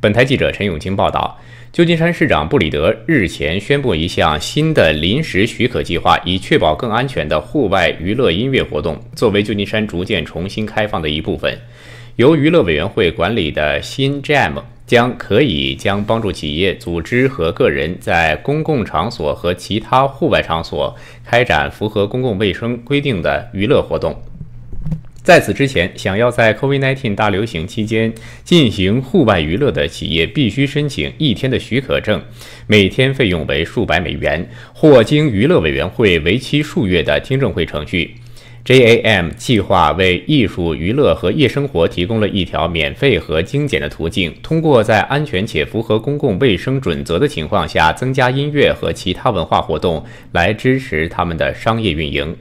本台记者陈永清报道，旧金山市长布里德日前宣布一项新的临时许可计划，以确保更安全的户外娱乐音乐活动。作为旧金山逐渐重新开放的一部分，由娱乐委员会管理的新 Jam 将可以将帮助企业、组织和个人在公共场所和其他户外场所开展符合公共卫生规定的娱乐活动。在此之前，想要在 COVID-19 大流行期间进行户外娱乐的企业必须申请一天的许可证，每天费用为数百美元，或经娱乐委员会为期数月的听证会程序。JAM 计划为艺术、娱乐和夜生活提供了一条免费和精简的途径，通过在安全且符合公共卫生准则的情况下增加音乐和其他文化活动来支持他们的商业运营。